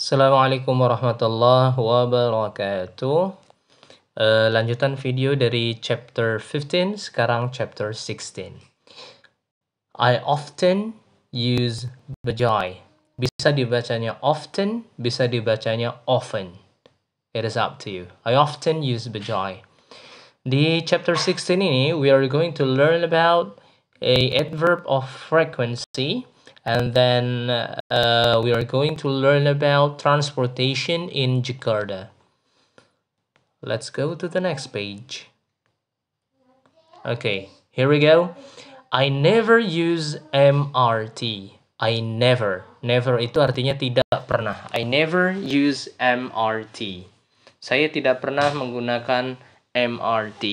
Assalamualaikum warahmatullahi wabarakatuh. Uh, lanjutan video dari chapter 15, sekarang chapter 16. I often use bajai. Bisa dibacanya often, bisa dibacanya often. It is up to you. I often use bajai. Di chapter 16 ini, we are going to learn about a adverb of frequency and then uh, we are going to learn about transportation in Jakarta. Let's go to the next page. Okay, here we go. I never use MRT. I never. Never itu artinya tidak pernah. I never use MRT. Saya tidak pernah menggunakan MRT.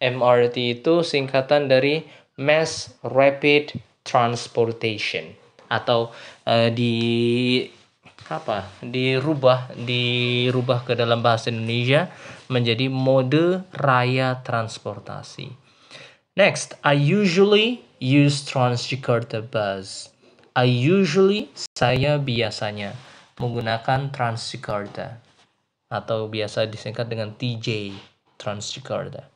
MRT itu singkatan dari Mass Rapid Transportation atau uh, di apa dirubah dirubah ke dalam bahasa Indonesia menjadi mode raya transportasi. Next, I usually use Transjakarta bus. I usually saya biasanya menggunakan Transjakarta atau biasa disingkat dengan TJ Transjakarta.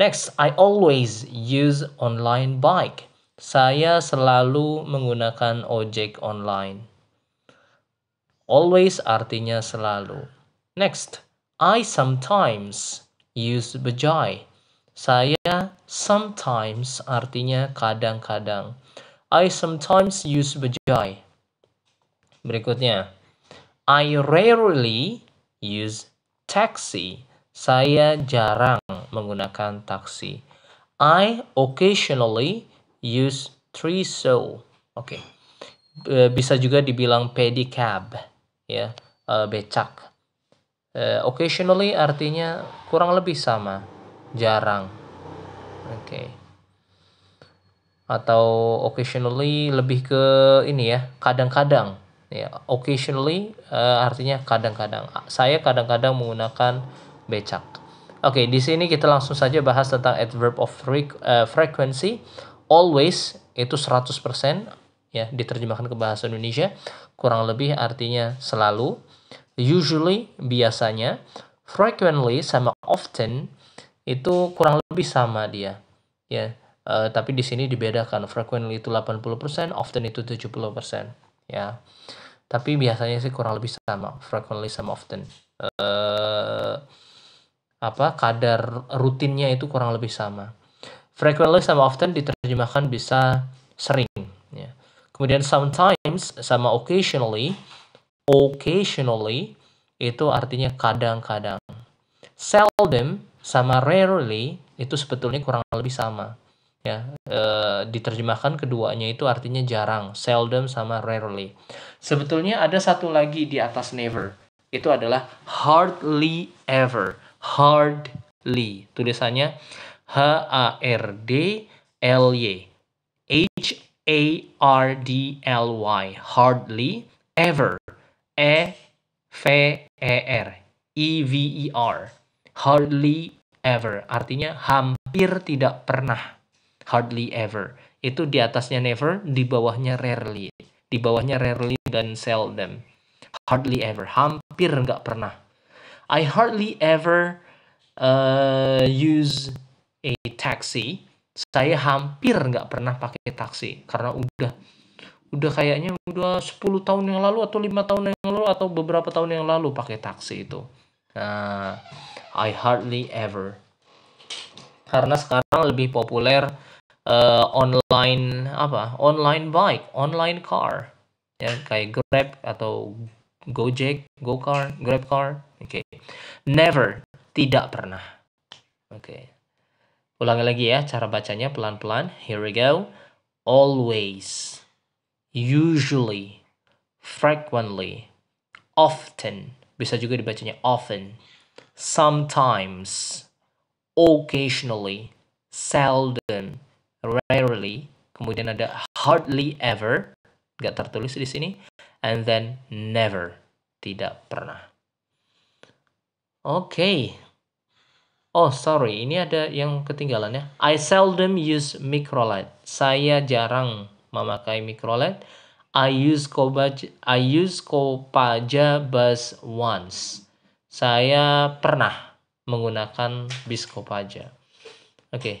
Next, I always use online bike. Saya selalu menggunakan ojek online. Always artinya selalu. Next, I sometimes use Bajai. Saya sometimes artinya kadang-kadang. I sometimes use Bajai. Berikutnya, I rarely use taxi. Saya jarang menggunakan taksi. I occasionally use three so, Oke. Okay. Eh, bisa juga dibilang pedicab ya, uh, becak. Uh, occasionally artinya kurang lebih sama, jarang. Oke. Okay. Atau occasionally lebih ke ini ya, kadang-kadang ya. Occasionally artinya kadang-kadang. Saya kadang-kadang menggunakan becak. Oke, okay, di sini kita langsung saja bahas tentang adverb of frequency always itu 100% ya diterjemahkan ke bahasa Indonesia kurang lebih artinya selalu usually biasanya frequently sama often itu kurang lebih sama dia ya uh, tapi di sini dibedakan frequently itu 80% often itu 70% ya tapi biasanya sih kurang lebih sama frequently sama often uh, apa kadar rutinnya itu kurang lebih sama Frequently sama often diterjemahkan bisa sering. Ya. Kemudian sometimes sama occasionally, occasionally itu artinya kadang-kadang. Seldom sama rarely itu sebetulnya kurang lebih sama. Ya, e, diterjemahkan keduanya itu artinya jarang, seldom sama rarely. Sebetulnya ada satu lagi di atas never. Itu adalah hardly ever. Hardly. Tulisannya H A R D L Y H A R D L Y hardly ever E V E R E V E R hardly ever artinya hampir tidak pernah hardly ever itu di atasnya never di bawahnya rarely di bawahnya rarely dan seldom hardly ever hampir nggak pernah I hardly ever uh, use a taxi, saya hampir nggak pernah pakai taksi karena udah udah kayaknya udah 10 tahun yang lalu atau lima tahun yang lalu atau beberapa tahun yang lalu pakai taksi itu. Nah, I hardly ever. Karena sekarang lebih populer uh, online apa? Online bike, online car. Ya, kayak Grab atau Gojek, GoCar, GrabCar. Oke. Okay. Never, tidak pernah. Oke. Okay. Ulangi lagi ya cara bacanya pelan-pelan. Here we go. Always, usually, frequently, often. Bisa juga dibacanya often. Sometimes, occasionally, seldom, rarely. Kemudian ada hardly ever. Gak tertulis di sini. And then never. Tidak pernah. Oke, okay, Oh sorry, ini ada yang ketinggalan ya. I seldom use microlight. Saya jarang memakai microlight. I use Kopaja, I use Kopaja Bus once. Saya pernah menggunakan bis Kopaja. Oke. Okay.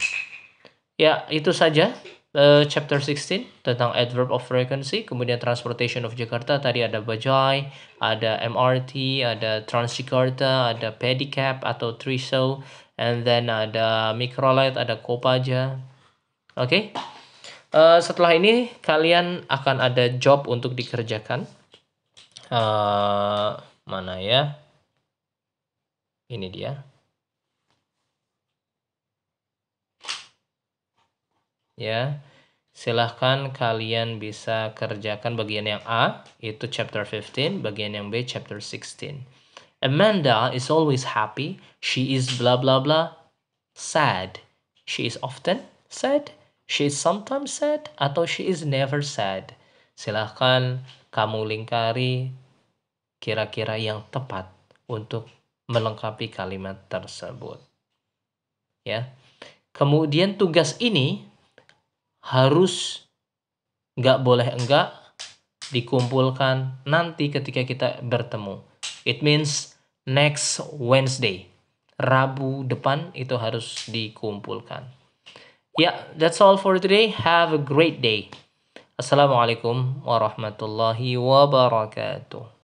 Ya, itu saja uh, chapter 16 tentang adverb of frequency, kemudian transportation of Jakarta tadi ada Bajai, ada MRT, ada Transjakarta, ada pedicab atau Triso, and then ada Microlight, ada Kopaja. Oke. Okay? Uh, setelah ini kalian akan ada job untuk dikerjakan. Uh, mana ya? Ini dia. ya silahkan kalian bisa kerjakan bagian yang A itu chapter 15 bagian yang B chapter 16 Amanda is always happy she is blah blah blah sad she is often sad she is sometimes sad atau she is never sad silahkan kamu lingkari kira-kira yang tepat untuk melengkapi kalimat tersebut ya kemudian tugas ini harus nggak boleh enggak dikumpulkan nanti ketika kita bertemu. It means next Wednesday. Rabu depan itu harus dikumpulkan. Yeah, that's all for today. Have a great day. Assalamualaikum warahmatullahi wabarakatuh.